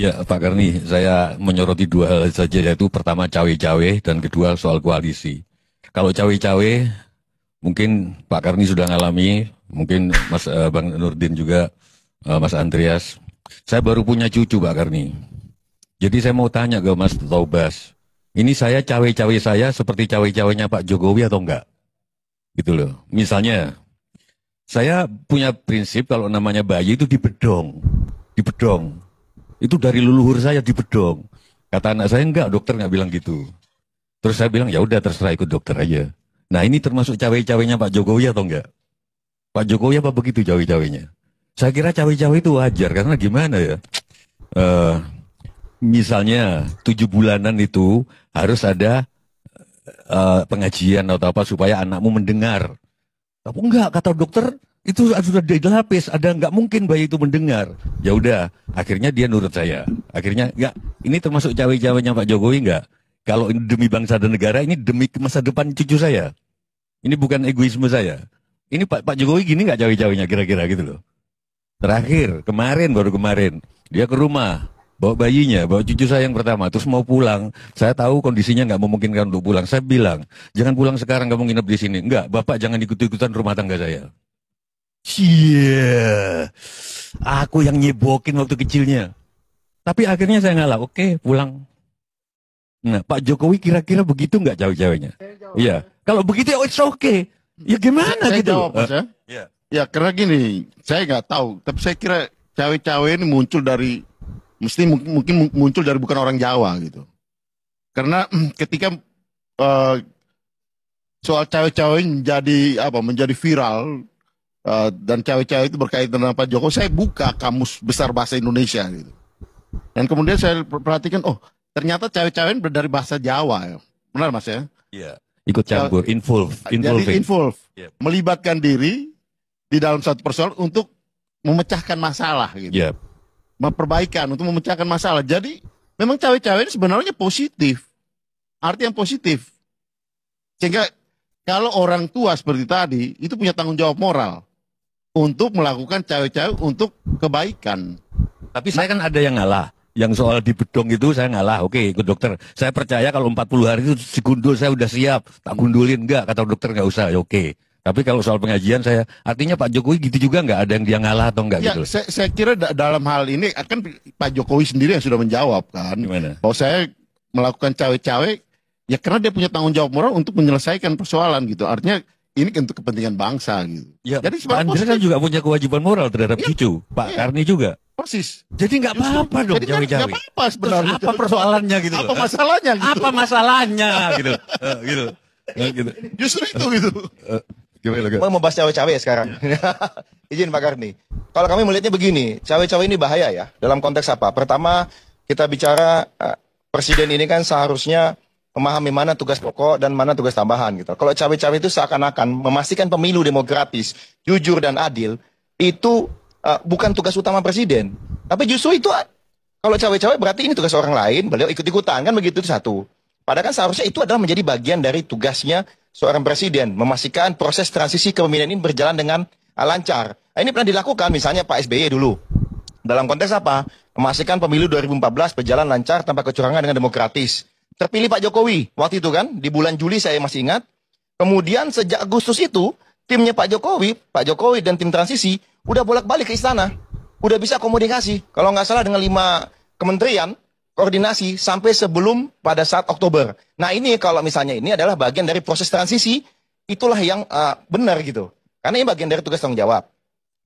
Ya Pak Karni, saya menyoroti dua hal saja yaitu pertama cawe-cawe dan kedua soal koalisi. Kalau cawe-cawe mungkin Pak Karni sudah ngalami, mungkin Mas uh, Bang Nurdin juga uh, Mas Andreas. Saya baru punya cucu Pak Karni. Jadi saya mau tanya ke Mas Taubas, ini saya cawe-cawe saya seperti cawe-cawenya Pak Jokowi atau enggak? Gitu loh. Misalnya saya punya prinsip kalau namanya bayi itu dibedong, dibedong itu dari leluhur saya di Bedong. Kata anak saya enggak, dokter enggak bilang gitu. Terus saya bilang ya udah terserah ikut dokter aja. Nah ini termasuk cawe-cawenya Pak Jokowi atau enggak? Pak Jokowi apa begitu cawe-cawenya? Saya kira cawe-cawe itu wajar karena gimana ya? Uh, misalnya tujuh bulanan itu harus ada uh, pengajian atau apa supaya anakmu mendengar. Tapi enggak kata dokter itu sudah di lapis ada nggak mungkin bayi itu mendengar ya udah akhirnya dia nurut saya akhirnya nggak ini termasuk cawe-cawenya Pak Jokowi nggak kalau ini demi bangsa dan negara ini demi masa depan cucu saya ini bukan egoisme saya ini Pak Pak Jokowi gini nggak cawe-cawenya kira-kira gitu loh terakhir kemarin baru kemarin dia ke rumah bawa bayinya, bawa cucu saya yang pertama, terus mau pulang. Saya tahu kondisinya nggak memungkinkan untuk pulang. Saya bilang, jangan pulang sekarang, kamu nginep di sini. Enggak, bapak jangan ikut-ikutan rumah tangga saya. Cie, aku yang nyebokin waktu kecilnya. Tapi akhirnya saya ngalah, oke pulang. Nah, Pak Jokowi kira-kira begitu nggak jauh cawenya Iya. Kalau begitu ya it's okay. Ya gimana saya, gitu? Saya jawab, uh, ya. Yeah. Iya. ya karena gini, saya nggak tahu. Tapi saya kira cawe-cawe ini muncul dari, mesti mungkin muncul dari bukan orang Jawa gitu. Karena mm, ketika uh, soal cawe-cawe menjadi apa menjadi viral uh, dan cawe-cawe itu berkaitan dengan Pak Jokowi, saya buka kamus besar bahasa Indonesia gitu. Dan kemudian saya perhatikan, oh ternyata cawe-cawe dari bahasa Jawa, ya. benar mas ya? Iya. Yeah. Ikut campur, involve, involve. Jadi involve, yeah. melibatkan diri di dalam satu persoalan untuk memecahkan masalah gitu. Yeah. Memperbaikan untuk memecahkan masalah. Jadi memang cawe-cawe ini sebenarnya positif. Arti yang positif. Sehingga kalau orang tua seperti tadi itu punya tanggung jawab moral untuk melakukan cawe-cawe untuk kebaikan. Tapi saya kan ada yang ngalah. Yang soal di bedong itu saya ngalah. Oke, ikut dokter. Saya percaya kalau 40 hari itu si gundul saya udah siap. Tak gundulin enggak kata dokter enggak usah. Ya, oke. Tapi kalau soal pengajian saya artinya Pak Jokowi gitu juga enggak ada yang dia ngalah atau enggak ya, gitu. Saya, saya kira da dalam hal ini akan Pak Jokowi sendiri yang sudah menjawab kan. Gimana? Kalau saya melakukan cawe-cawe ya karena dia punya tanggung jawab moral untuk menyelesaikan persoalan gitu. Artinya ini untuk kepentingan bangsa gitu. Ya, Jadi Andre kan juga punya kewajiban moral terhadap ya, cucu, Pak ya. Karni juga. Persis. Jadi nggak apa-apa dong jawi -jauh. Nggak apa-apa sebenarnya. Terus apa persoalannya gitu? Apa eh? masalahnya? Gitu. Apa masalahnya gitu? Eh, gitu. Eh, gitu. Justru itu gitu. Uh, Gimana, Mau membahas cawe-cawe ya sekarang. Izin Pak Karni. Kalau kami melihatnya begini, cawe-cawe ini bahaya ya. Dalam konteks apa? Pertama, kita bicara uh, presiden ini kan seharusnya memahami mana tugas pokok dan mana tugas tambahan gitu. Kalau cawe-cawe itu seakan-akan memastikan pemilu demokratis, jujur dan adil itu uh, bukan tugas utama presiden. Tapi justru itu kalau cawe-cawe berarti ini tugas orang lain, beliau ikut-ikutan kan begitu satu. Padahal kan seharusnya itu adalah menjadi bagian dari tugasnya seorang presiden memastikan proses transisi kepemimpinan ini berjalan dengan eh, lancar. Nah, ini pernah dilakukan misalnya Pak SBY dulu. Dalam konteks apa? Memastikan pemilu 2014 berjalan lancar tanpa kecurangan dengan demokratis terpilih Pak Jokowi waktu itu kan di bulan Juli saya masih ingat. Kemudian sejak Agustus itu timnya Pak Jokowi, Pak Jokowi dan tim transisi udah bolak-balik ke istana, udah bisa komunikasi. Kalau nggak salah dengan lima kementerian koordinasi sampai sebelum pada saat Oktober. Nah ini kalau misalnya ini adalah bagian dari proses transisi, itulah yang uh, benar gitu. Karena ini bagian dari tugas tanggung jawab.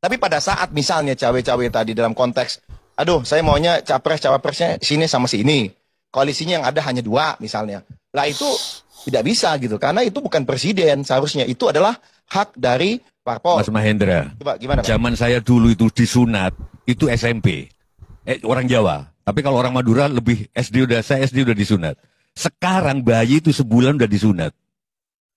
Tapi pada saat misalnya cawe-cawe tadi dalam konteks, aduh saya maunya capres cawapresnya sini sama si ini koalisinya yang ada hanya dua misalnya. Lah itu tidak bisa gitu karena itu bukan presiden seharusnya itu adalah hak dari parpol. Mas Mahendra. Coba gimana? Pak? Zaman saya dulu itu disunat itu SMP. Eh, orang Jawa. Tapi kalau orang Madura lebih SD udah saya SD udah disunat. Sekarang bayi itu sebulan udah disunat.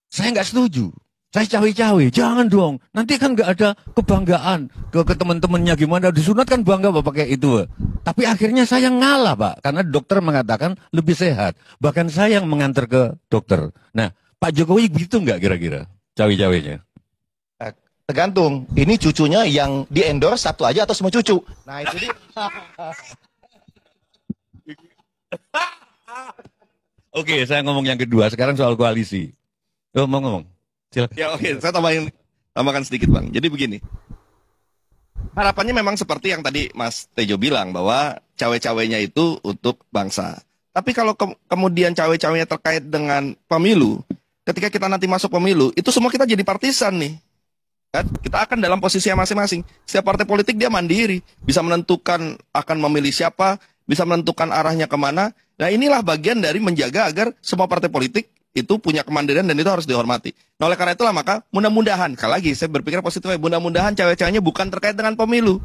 Saya nggak setuju. Saya cawe-cawe, jangan dong. Nanti kan nggak ada kebanggaan ke, ke teman-temannya gimana disunat kan bangga pak pakai itu. Tapi akhirnya saya ngalah pak, karena dokter mengatakan lebih sehat. Bahkan saya yang mengantar ke dokter. Nah, Pak Jokowi begitu nggak kira-kira cawe-cawenya? Eh, tergantung. Ini cucunya yang di endorse satu aja atau semua cucu. Nah itu dia. Oke, saya ngomong yang kedua. Sekarang soal koalisi. Oh, mau ngomong. Silakan. Ya oke, saya tambahin tambahkan sedikit bang. Jadi begini, harapannya memang seperti yang tadi Mas Tejo bilang bahwa cawe-cawenya itu untuk bangsa. Tapi kalau ke kemudian cawe-cawenya terkait dengan pemilu, ketika kita nanti masuk pemilu, itu semua kita jadi partisan nih. Kan? Kita akan dalam posisi masing-masing. Setiap partai politik dia mandiri, bisa menentukan akan memilih siapa, bisa menentukan arahnya kemana. Nah inilah bagian dari menjaga agar semua partai politik itu punya kemandirian dan itu harus dihormati. Nah oleh karena itulah maka mudah-mudahan, sekali lagi saya berpikir positif, ya, mudah-mudahan cewek-ceweknya bukan terkait dengan pemilu,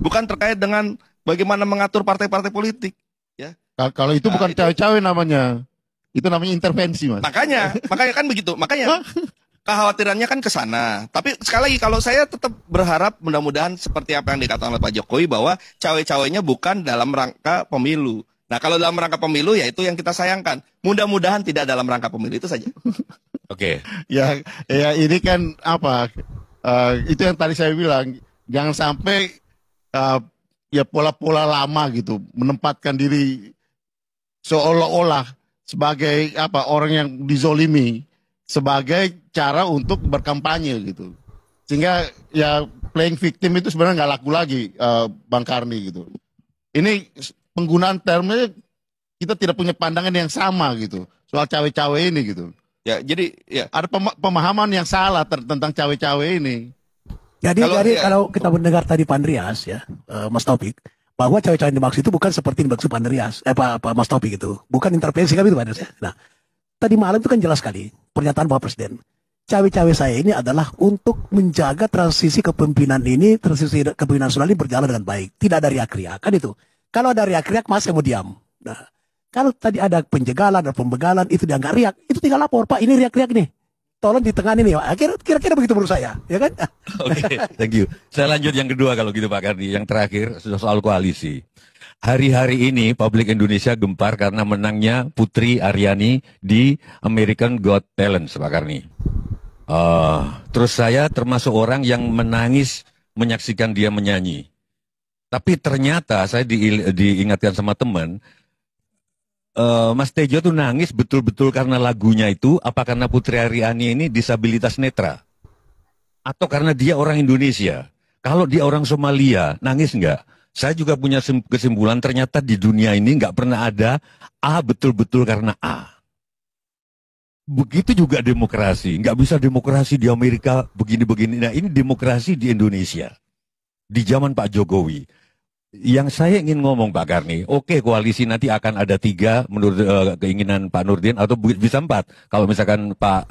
bukan terkait dengan bagaimana mengatur partai-partai politik. Ya. Kalau itu nah, bukan cewek-cewek namanya, itu namanya intervensi mas. Makanya, makanya kan begitu, makanya kekhawatirannya kan ke sana. Tapi sekali lagi kalau saya tetap berharap mudah-mudahan seperti apa yang dikatakan oleh Pak Jokowi bahwa cawe-cawenya bukan dalam rangka pemilu Nah kalau dalam rangka pemilu ya itu yang kita sayangkan. Mudah-mudahan tidak dalam rangka pemilu itu saja. Oke. Okay. ya ya ini kan apa? Uh, itu yang tadi saya bilang jangan sampai uh, ya pola-pola lama gitu menempatkan diri seolah-olah sebagai apa orang yang dizolimi sebagai cara untuk berkampanye gitu sehingga ya playing victim itu sebenarnya nggak laku lagi uh, bang Karni gitu ini penggunaan termnya kita tidak punya pandangan yang sama gitu soal cawe-cawe ini gitu. Ya, jadi ya ada pemahaman yang salah tentang cawe-cawe ini. Jadi kalau, jadi ya, kalau kita mendengar tadi Pandrias ya, uh, Mas Topik, bahwa cawe-cawe yang dimaksud itu bukan seperti yang dimaksud Pandrias, eh Pak, Pak Mas Topik itu, bukan intervensi kami itu Pandrias. Ya. Nah, tadi malam itu kan jelas sekali pernyataan Bapak Presiden. Cawe-cawe saya ini adalah untuk menjaga transisi kepemimpinan ini, transisi kepemimpinan nasional ini berjalan dengan baik, tidak dari akhir kan itu. Kalau ada riak-riak, mas mau diam. Nah, kalau tadi ada penjegalan dan pembegalan, itu dianggap riak, itu tinggal lapor, Pak, ini riak-riak nih. Tolong ditengani nih, Pak. Kira-kira begitu menurut saya, ya kan? Oke, okay, thank you. Saya lanjut yang kedua kalau gitu Pak Kardi. Yang terakhir, soal koalisi. Hari-hari ini publik Indonesia gempar karena menangnya Putri Aryani di American Got Talent, Pak Karni. Uh, ah, terus saya termasuk orang yang menangis menyaksikan dia menyanyi. Tapi ternyata saya di, diingatkan sama teman, uh, Mas Tejo tuh nangis betul-betul karena lagunya itu, apa karena Putri Ariani ini disabilitas netra? Atau karena dia orang Indonesia? Kalau dia orang Somalia, nangis nggak? Saya juga punya kesimpulan ternyata di dunia ini nggak pernah ada A betul-betul karena A. Begitu juga demokrasi, nggak bisa demokrasi di Amerika begini-begini. Nah ini demokrasi di Indonesia di zaman Pak Jokowi. Yang saya ingin ngomong Pak Karni, oke okay, koalisi nanti akan ada tiga menurut uh, keinginan Pak Nurdin atau bisa empat kalau misalkan Pak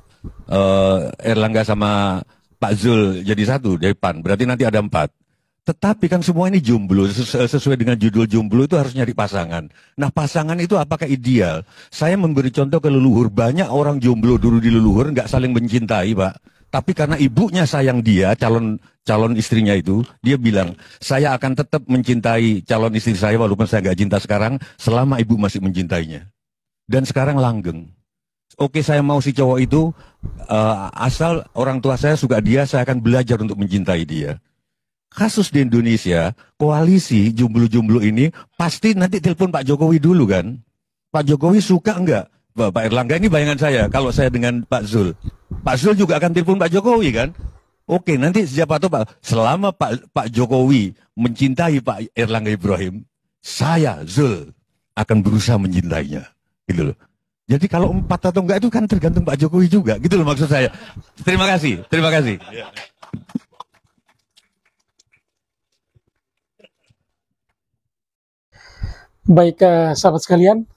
uh, Erlangga sama Pak Zul jadi satu dari PAN, berarti nanti ada empat. Tetapi kan semua ini jomblo, eh, sesuai dengan judul jomblo itu harus nyari pasangan. Nah pasangan itu apakah ideal? Saya memberi contoh ke leluhur, banyak orang jomblo dulu di leluhur nggak saling mencintai Pak. Tapi karena ibunya sayang dia, calon calon istrinya itu, dia bilang, saya akan tetap mencintai calon istri saya walaupun saya nggak cinta sekarang, selama ibu masih mencintainya. Dan sekarang langgeng. Oke, saya mau si cowok itu, uh, asal orang tua saya suka dia, saya akan belajar untuk mencintai dia. Kasus di Indonesia, koalisi jumlu-jumlu ini pasti nanti telepon Pak Jokowi dulu kan. Pak Jokowi suka enggak? Pak Erlangga ini bayangan saya kalau saya dengan Pak Zul. Pak Zul juga akan telepon Pak Jokowi kan? Oke, nanti siapa tahu Pak, selama Pak, Pak Jokowi mencintai Pak Erlangga Ibrahim, saya Zul akan berusaha mencintainya. Gitu loh. Jadi kalau empat atau enggak itu kan tergantung Pak Jokowi juga. Gitu loh maksud saya. Terima kasih, terima kasih. Baik eh, sahabat sekalian,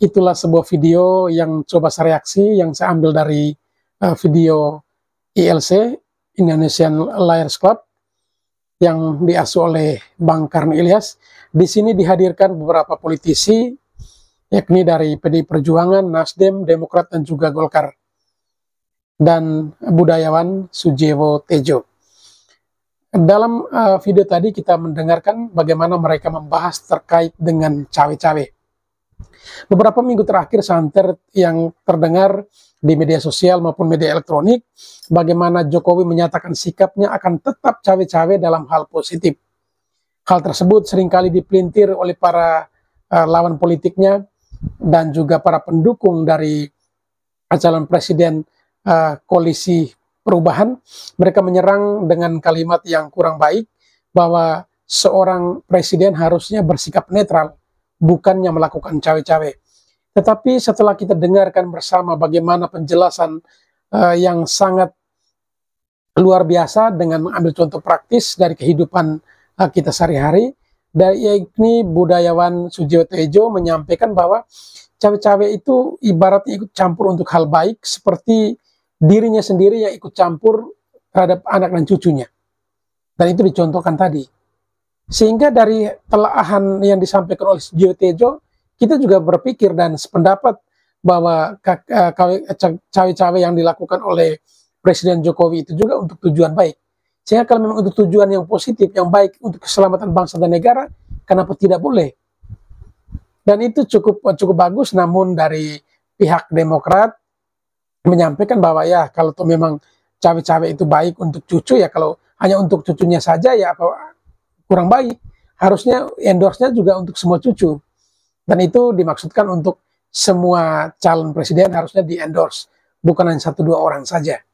itulah sebuah video yang coba saya reaksi yang saya ambil dari Eh, video ILC Indonesian Liars Club yang diasuh oleh Bang Karni Ilyas. Di sini dihadirkan beberapa politisi, yakni dari PD Perjuangan, Nasdem, Demokrat, dan juga Golkar. Dan budayawan Sujewo Tejo. Dalam uh, video tadi kita mendengarkan bagaimana mereka membahas terkait dengan cawe-cawe. Beberapa minggu terakhir santer yang terdengar di media sosial maupun media elektronik bagaimana Jokowi menyatakan sikapnya akan tetap cawe-cawe dalam hal positif. Hal tersebut seringkali dipelintir oleh para uh, lawan politiknya dan juga para pendukung dari eh, calon presiden uh, koalisi perubahan. Mereka menyerang dengan kalimat yang kurang baik bahwa seorang presiden harusnya bersikap netral bukannya melakukan cawe-cawe. Tetapi setelah kita dengarkan bersama bagaimana penjelasan uh, yang sangat luar biasa dengan mengambil contoh praktis dari kehidupan uh, kita sehari-hari, dari yakni budayawan Sujiwo Tejo menyampaikan bahwa cawe-cawe itu ibarat ikut campur untuk hal baik seperti dirinya sendiri yang ikut campur terhadap anak dan cucunya. Dan itu dicontohkan tadi. Sehingga dari telaahan yang disampaikan oleh Jio Tejo, kita juga berpikir dan sependapat bahwa eh, eh, cawe-cawe yang dilakukan oleh Presiden Jokowi itu juga untuk tujuan baik. Sehingga kalau memang untuk tujuan yang positif, yang baik untuk keselamatan bangsa dan negara, kenapa tidak boleh? Dan itu cukup eh, cukup bagus, namun dari pihak Demokrat menyampaikan bahwa ya kalau memang cawe-cawe itu baik untuk cucu ya kalau hanya untuk cucunya saja ya apa kurang baik, harusnya endorse-nya juga untuk semua cucu. Dan itu dimaksudkan untuk semua calon presiden harusnya di-endorse, bukan hanya satu dua orang saja.